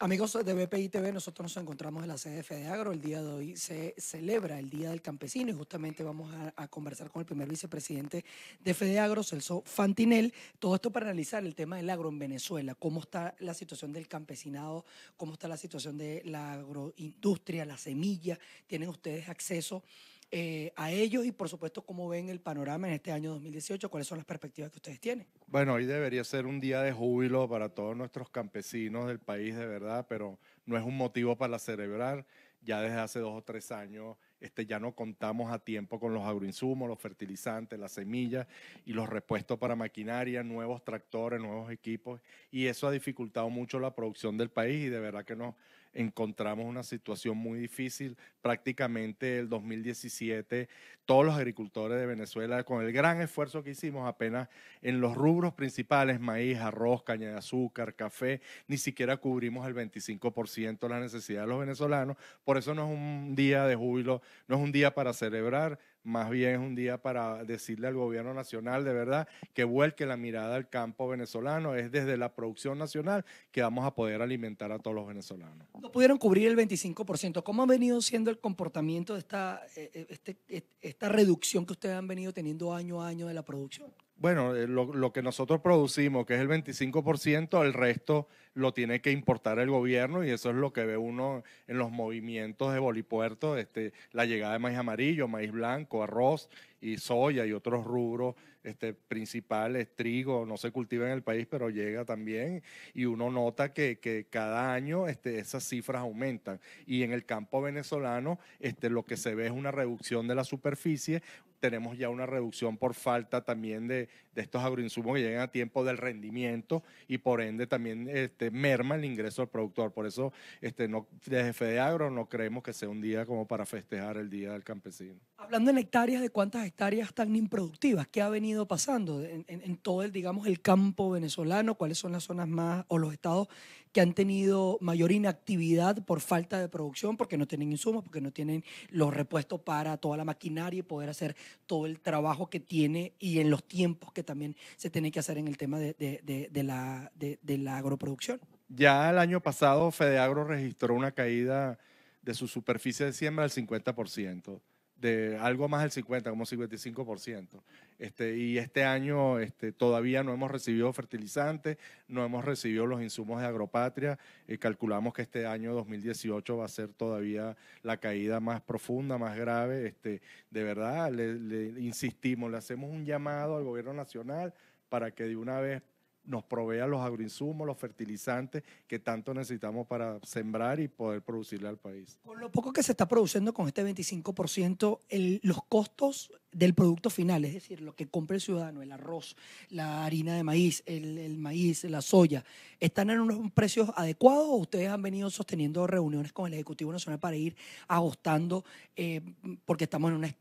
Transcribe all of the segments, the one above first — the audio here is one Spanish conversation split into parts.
Amigos de BPI TV, nosotros nos encontramos en la sede de Fedeagro, El día de hoy se celebra el Día del Campesino y justamente vamos a, conversar con el primer vicepresidente de Fedeagro, Celso Fantinel. Todo esto para analizar el tema del agro en Venezuela, cómo está la situación del campesinado, cómo está la situación de la agroindustria, la semilla. ¿Tienen ustedes acceso eh, a ellos y por supuesto cómo ven el panorama en este año 2018, cuáles son las perspectivas que ustedes tienen. Bueno, hoy debería ser un día de júbilo para todos nuestros campesinos del país, de verdad, pero no es un motivo para celebrar. Ya desde hace dos o tres años este, ya no contamos a tiempo con los agroinsumos, los fertilizantes, las semillas y los repuestos para maquinaria, nuevos tractores, nuevos equipos, y eso ha dificultado mucho la producción del país y de verdad que no encontramos una situación muy difícil. Prácticamente el 2017, todos los agricultores de Venezuela, con el gran esfuerzo que hicimos, apenas en los rubros principales, maíz, arroz, caña de azúcar, café, ni siquiera cubrimos el 25% de las necesidades de los venezolanos. Por eso no es un día de júbilo, no es un día para celebrar, más bien es un día para decirle al gobierno nacional de verdad que vuelque la mirada al campo venezolano. Es desde la producción nacional que vamos a poder alimentar a todos los venezolanos. No pudieron cubrir el 25%. ¿Cómo ha venido siendo el comportamiento de esta, eh, eh, este, esta reducción que ustedes han venido teniendo año a año de la producción? Bueno, eh, lo, que nosotros producimos, que es el 25%, el resto lo tiene que importar el gobierno y eso es lo que ve uno en los movimientos de Bolipuerto, este, la llegada de maíz amarillo, maíz blanco, arroz y soya y otros rubros este, principales, trigo, no se cultiva en el país, pero llega también y uno nota que, cada año este, esas cifras aumentan y en el campo venezolano este, lo que se ve es una reducción de la superficie tenemos ya una reducción por falta también de, estos agroinsumos que llegan a tiempo del rendimiento y por ende también este, merma el ingreso del productor. Por eso este, no, desde FEDEAGRO no creemos que sea un día como para festejar el Día del Campesino. Hablando en hectáreas, ¿de cuántas hectáreas tan improductivas? ¿Qué ha venido pasando en, en todo el, digamos, el campo venezolano? ¿Cuáles son las zonas más o los estados que han tenido mayor inactividad por falta de producción, porque no tienen insumos, porque no tienen los repuestos para toda la maquinaria y poder hacer todo el trabajo que tiene y en los tiempos que también se tiene que hacer en el tema de, de, la, de la agroproducción. Ya el año pasado Fedeagro registró una caída de su superficie de siembra del 50% de algo más del 50, como 55%. Este, y este año este, todavía no hemos recibido fertilizantes, no hemos recibido los insumos de Agropatria. Eh, calculamos que este año 2018 va a ser todavía la caída más profunda, más grave. Este, de verdad, le insistimos, le hacemos un llamado al gobierno nacional para que de una vez nos provea los agroinsumos, los fertilizantes que tanto necesitamos para sembrar y poder producirle al país. Con lo poco que se está produciendo con este 25%, los costos del producto final, es decir, lo que compra el ciudadano, el arroz, la harina de maíz, el, maíz, la soya, ¿están en unos precios adecuados o ustedes han venido sosteniendo reuniones con el Ejecutivo Nacional para ir agostando, eh, porque estamos en una,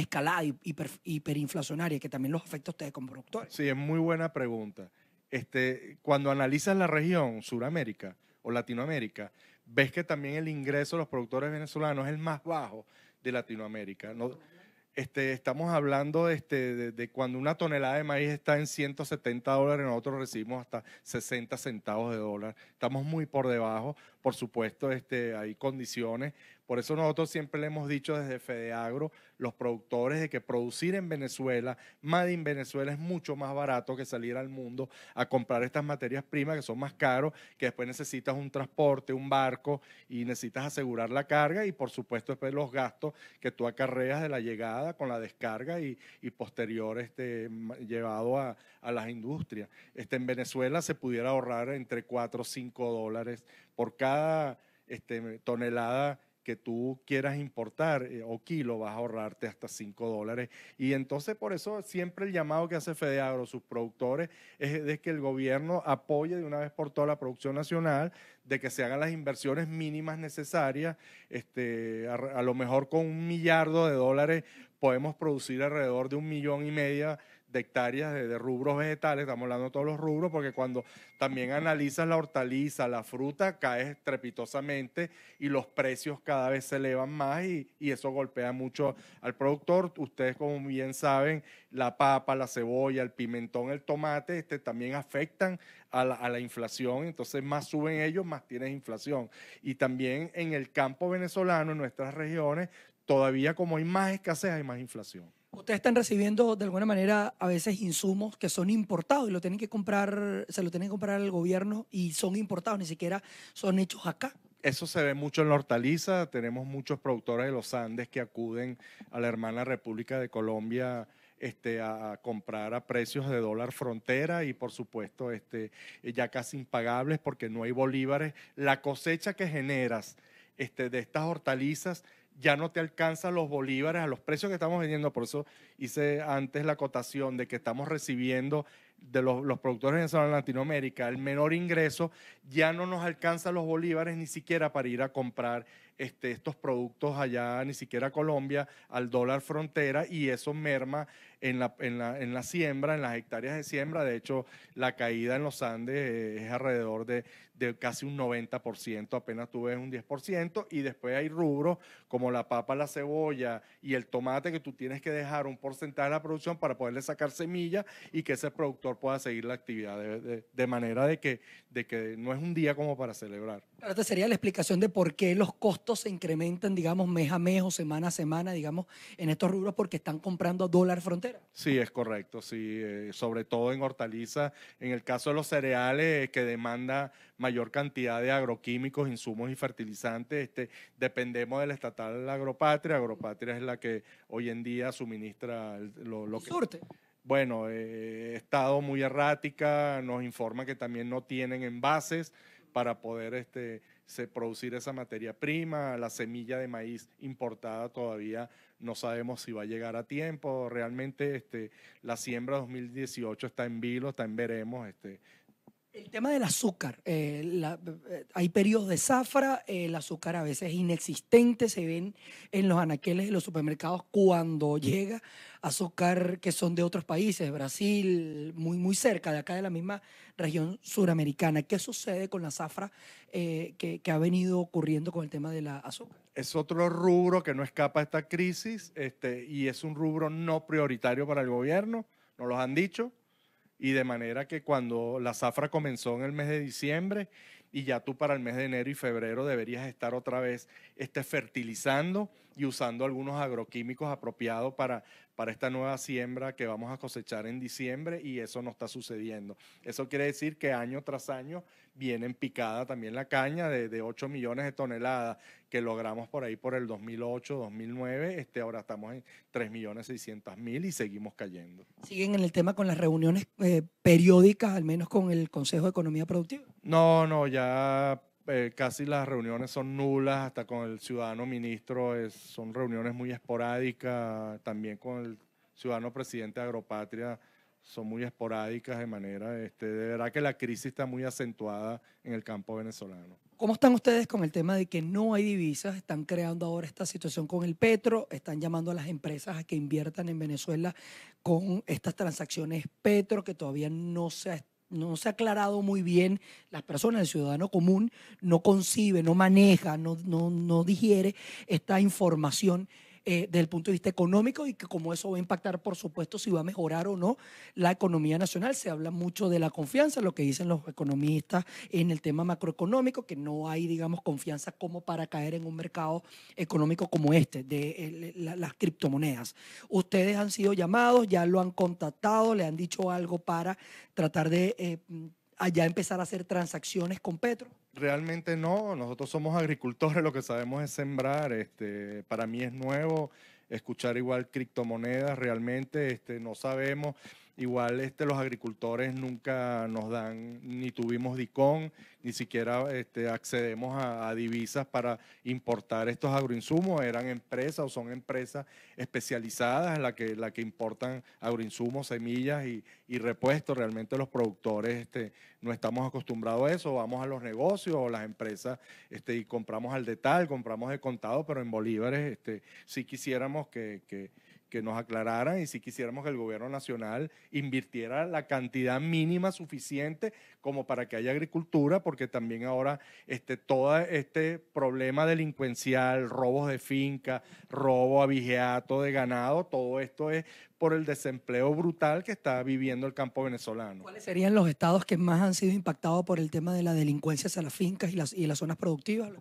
escalada hiperinflacionaria que también los afecta a ustedes como productores? Sí, es muy buena pregunta. Este, cuando analizas la región, Suramérica o Latinoamérica, ves que también el ingreso de los productores venezolanos es el más bajo de Latinoamérica. Este, estamos hablando este, de, cuando una tonelada de maíz está en 170 dólares, nosotros recibimos hasta 60 centavos de dólar. Estamos muy por debajo, por supuesto, hay condiciones, por eso nosotros siempre le hemos dicho desde Fedeagro, los productores, de que producir en Venezuela, Made en Venezuela, es mucho más barato que salir al mundo a comprar estas materias primas que son más caros, que después necesitas un transporte, un barco y necesitas asegurar la carga y por supuesto después los gastos que tú acarreas de la llegada con la descarga y, y posterior este, llevado a, las industrias. Este, en Venezuela se pudiera ahorrar entre 4 o 5 dólares por cada este, tonelada que tú quieras importar eh, o kilo, vas a ahorrarte hasta 5 dólares. Y entonces por eso siempre el llamado que hace FEDEAGRO, sus productores, es de que el gobierno apoye de una vez por todas la producción nacional, de que se hagan las inversiones mínimas necesarias. Este, a, a lo mejor con un millardo de dólares podemos producir alrededor de un millón y medio de hectáreas de, rubros vegetales, estamos hablando de todos los rubros, porque cuando también analizas la hortaliza, la fruta, cae estrepitosamente y los precios cada vez se elevan más y, eso golpea mucho al productor. Ustedes, como bien saben, la papa, la cebolla, el pimentón, el tomate, este, también afectan a la, a la, inflación, entonces más suben ellos, más tienes inflación. Y también en el campo venezolano, en nuestras regiones, todavía como hay más escasez, hay más inflación. Ustedes están recibiendo de alguna manera a veces insumos que son importados y lo tienen que comprar, se lo tienen que comprar al gobierno y son importados, ni siquiera son hechos acá. Eso se ve mucho en la hortaliza. Tenemos muchos productores de los Andes que acuden a la hermana República de Colombia este, a, comprar a precios de dólar frontera y por supuesto este, ya casi impagables porque no hay bolívares. La cosecha que generas este, de estas hortalizas ya no te alcanzan los bolívares a los precios que estamos vendiendo. Por eso hice antes la acotación de que estamos recibiendo de los, los productores en Latinoamérica el menor ingreso, ya no nos alcanzan los bolívares ni siquiera para ir a comprar este, estos productos allá, ni siquiera a Colombia, al dólar frontera, y eso merma en la, en, la, siembra, en las hectáreas de siembra. De hecho, la caída en los Andes eh, es alrededor de, de casi un 90%, apenas tú ves un 10%, y después hay rubros como la papa, la cebolla y el tomate que tú tienes que dejar un porcentaje de la producción para poderle sacar semillas y que ese productor pueda seguir la actividad, de, manera de que, de que no es un día como para celebrar. ¿Esta sería la explicación de por qué los costos se incrementan, digamos, mes a mes o semana a semana, digamos, en estos rubros, porque están comprando dólar frontera. Sí, es correcto, sí, eh, sobre todo en hortalizas, en el caso de los cereales eh, que demanda mayor cantidad de agroquímicos, insumos y fertilizantes, este, dependemos del estatal Agropatria, Agropatria es la que hoy en día suministra lo, que... bueno, eh, estado muy errática, nos informa que también no tienen envases para poder este, se producir esa materia prima, la semilla de maíz importada todavía no sabemos si va a llegar a tiempo, realmente este, la siembra 2018 está en vilo, está en veremos, este, el tema del azúcar. Eh, eh, hay periodos de zafra, eh, el azúcar a veces es inexistente, se ven en los anaqueles de los supermercados cuando llega azúcar que son de otros países, Brasil, muy, muy cerca de acá de la misma región suramericana. ¿Qué sucede con la zafra que, ha venido ocurriendo con el tema del la azúcar? Es otro rubro que no escapa a esta crisis este, y es un rubro no prioritario para el gobierno, nos lo han dicho y de manera que cuando la zafra comenzó en el mes de diciembre y ya tú para el mes de enero y febrero deberías estar otra vez este fertilizando y usando algunos agroquímicos apropiados para, para esta nueva siembra que vamos a cosechar en diciembre y eso no está sucediendo. Eso quiere decir que año tras año viene picada también la caña de, 8 millones de toneladas que logramos por ahí por el 2008, 2009, este, ahora estamos en 3 millones mil y seguimos cayendo. ¿Siguen en el tema con las reuniones eh, periódicas, al menos con el Consejo de Economía Productiva? No, no, ya eh, casi las reuniones son nulas, hasta con el ciudadano ministro son reuniones muy esporádicas, también con el ciudadano presidente Agropatria son muy esporádicas de manera, este, de verdad que la crisis está muy acentuada en el campo venezolano. ¿Cómo están ustedes con el tema de que no hay divisas? Están creando ahora esta situación con el petro, están llamando a las empresas a que inviertan en Venezuela con estas transacciones petro que todavía no se ha no se ha aclarado muy bien, las personas, el ciudadano común, no concibe, no maneja, no, no, no digiere esta información eh, desde el punto de vista económico y que como eso va a impactar, por supuesto, si va a mejorar o no la economía nacional. Se habla mucho de la confianza, lo que dicen los economistas en el tema macroeconómico, que no hay, digamos, confianza como para caer en un mercado económico como este, de eh, las criptomonedas. Ustedes han sido llamados, ya lo han contactado, le han dicho algo para tratar de eh, mm, allá empezar a hacer transacciones con Petro realmente no, nosotros somos agricultores, lo que sabemos es sembrar, este, para mí es nuevo escuchar igual criptomonedas, realmente este, no sabemos. Igual este, los agricultores nunca nos dan, ni tuvimos dicón ni siquiera este, accedemos a, divisas para importar estos agroinsumos. Eran empresas o son empresas especializadas las que, la que importan agroinsumos, semillas y, repuestos. Realmente los productores este, no estamos acostumbrados a eso. Vamos a los negocios o las empresas este, y compramos al detalle, compramos de contado, pero en bolívares este, sí quisiéramos que que nos aclararan y si quisiéramos que el gobierno nacional invirtiera la cantidad mínima suficiente como para que haya agricultura, porque también ahora este, todo este problema delincuencial, robos de finca, robo a vigeato de ganado, todo esto es por el desempleo brutal que está viviendo el campo venezolano. ¿Cuáles serían los estados que más han sido impactados por el tema de la delincuencia hacia las fincas y las, y las zonas productivas?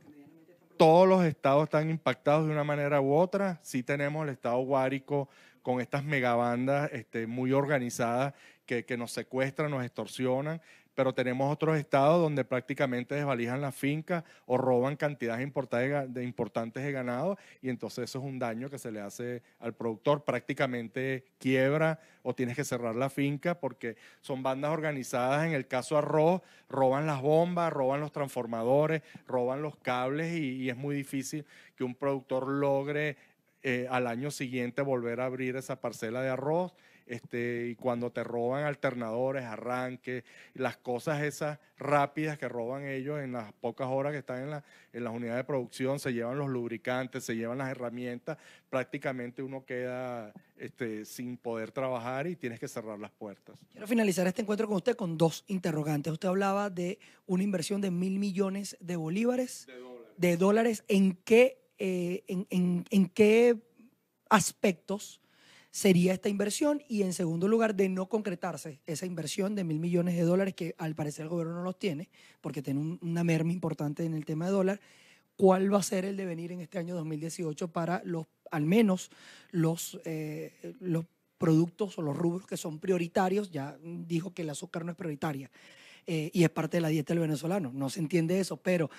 todos los estados están impactados de una manera u otra. Sí tenemos el estado Guárico con estas megabandas este, muy organizadas que nos secuestran, nos extorsionan pero tenemos otros estados donde prácticamente desvalijan las fincas o roban cantidades importantes de ganado y entonces eso es un daño que se le hace al productor, prácticamente quiebra o tienes que cerrar la finca porque son bandas organizadas, en el caso arroz, roban las bombas, roban los transformadores, roban los cables y, es muy difícil que un productor logre eh, al año siguiente volver a abrir esa parcela de arroz este, y cuando te roban alternadores, arranques, las cosas esas rápidas que roban ellos en las pocas horas que están en, en las unidades de producción, se llevan los lubricantes, se llevan las herramientas, prácticamente uno queda este, sin poder trabajar y tienes que cerrar las puertas. Quiero finalizar este encuentro con usted con dos interrogantes. Usted hablaba de una inversión de mil millones de bolívares. De dólares. ¿En qué, eh, en qué aspectos sería esta inversión y en segundo lugar de no concretarse esa inversión de mil millones de dólares que al parecer el gobierno no los tiene porque tiene una merma importante en el tema de dólar, ¿cuál va a ser el devenir en este año 2018 para los, al menos los, eh, los productos o los rubros que son prioritarios? Ya dijo que el azúcar no es prioritaria. Eh, y es parte de la dieta del venezolano. No se entiende eso, pero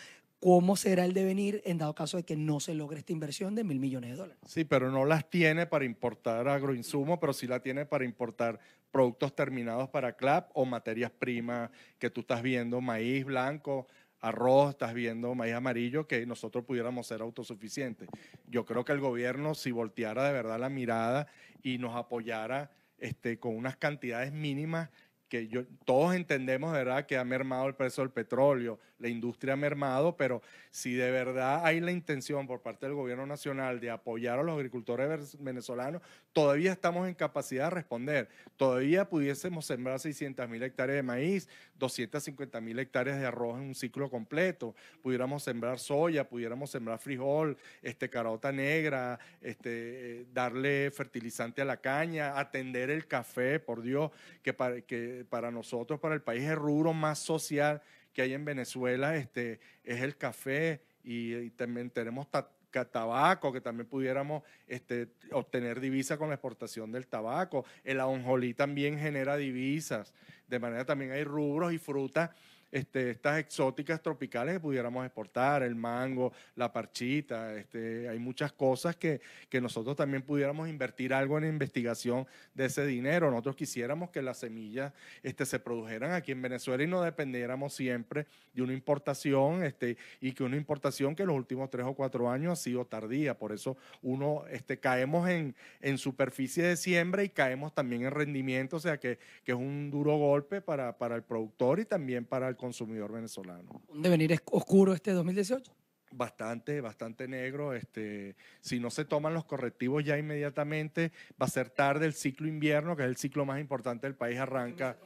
cómo será el devenir en dado caso de que no se logre esta inversión de mil millones de dólares. Sí, pero no las tiene para importar agroinsumos, pero sí la tiene para importar productos terminados para CLAP o materias primas que tú estás viendo, maíz blanco, arroz, estás viendo maíz amarillo, que nosotros pudiéramos ser autosuficientes. Yo creo que el gobierno, si volteara de verdad la mirada y nos apoyara este, con unas cantidades mínimas que todos entendemos, ¿verdad?, que ha mermado el precio del petróleo, la industria ha mermado, pero si de verdad hay la intención por parte del gobierno nacional de apoyar a los agricultores venezolanos, todavía estamos en capacidad de responder. Todavía pudiésemos sembrar 600 mil hectáreas de maíz, 250 mil hectáreas de arroz en un ciclo completo, pudiéramos sembrar soya, pudiéramos sembrar frijol, este, carota negra, este, eh, darle fertilizante a la caña, atender el café, por Dios, que para, que para nosotros, para el país, es el rubro más social que hay en Venezuela este, es el café y, también tenemos tabaco, que también pudiéramos este, obtener divisas con la exportación del tabaco. El ajonjolí también genera divisas. De manera también hay rubros y frutas este, estas exóticas tropicales que pudiéramos exportar, el mango, la parchita, este, hay muchas cosas que, que nosotros también pudiéramos invertir algo en investigación de ese dinero. Nosotros quisiéramos que las semillas este, se produjeran aquí en Venezuela y no dependiéramos siempre de una importación este, y que una importación que en los últimos tres o cuatro años ha sido tardía. Por eso uno este, caemos en, en superficie de siembra y caemos también en rendimiento, o sea que, que es un duro golpe para, para el productor y también para el consumidor venezolano. ¿Un devenir oscuro este 2018? bastante, bastante negro. Este, si no se toman los correctivos ya inmediatamente, va a ser tarde el ciclo invierno, que es el ciclo más importante del país, arranca.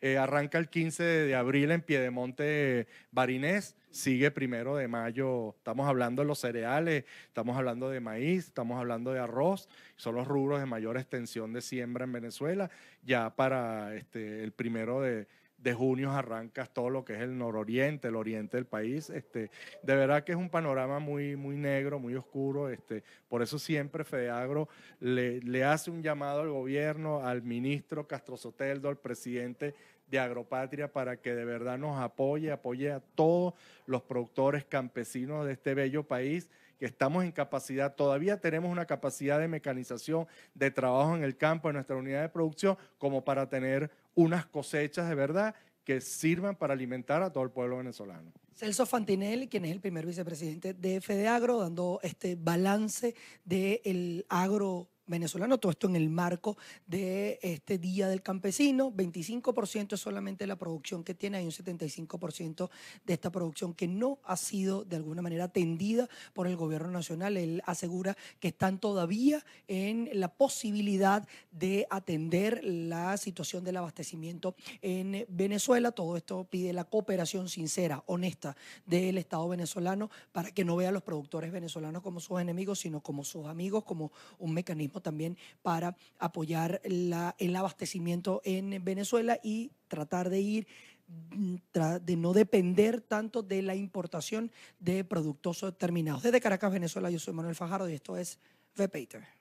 Eh, arranca el 15 de abril en Piedemonte Barinés, sigue primero de mayo. Estamos hablando de los cereales, estamos hablando de maíz, estamos hablando de arroz, son los rubros de mayor extensión de siembra en Venezuela. Ya para este, el primero de, de junio arrancas todo lo que es el nororiente, el oriente del país. Este, de verdad que es un panorama muy, muy negro, muy oscuro. Este, por eso siempre Fedeagro le, le hace un llamado al gobierno, al ministro Castro Soteldo, al presidente de Agropatria para que de verdad nos apoye, apoye a todos los productores campesinos de este bello país que estamos en capacidad, todavía tenemos una capacidad de mecanización, de trabajo en el campo, en nuestra unidad de producción, como para tener unas cosechas de verdad que sirvan para alimentar a todo el pueblo venezolano. Celso Fantinelli, quien es el primer vicepresidente de FDAGRO, dando este balance del agro venezolano, todo esto en el marco de este Día del Campesino, 25% es solamente la producción que tiene, hay un 75% de esta producción que no ha sido de alguna manera atendida por el gobierno nacional. Él asegura que están todavía en la posibilidad de atender la situación del abastecimiento en Venezuela. Todo esto pide la cooperación sincera, honesta del Estado venezolano para que no vea a los productores venezolanos como sus enemigos, sino como sus amigos, como un mecanismo también para apoyar el abastecimiento en Venezuela y tratar de ir mm, de no depender tanto de la importación de productos terminados. Desde Caracas, Venezuela, yo soy Manuel Fajardo y esto es VEPATER.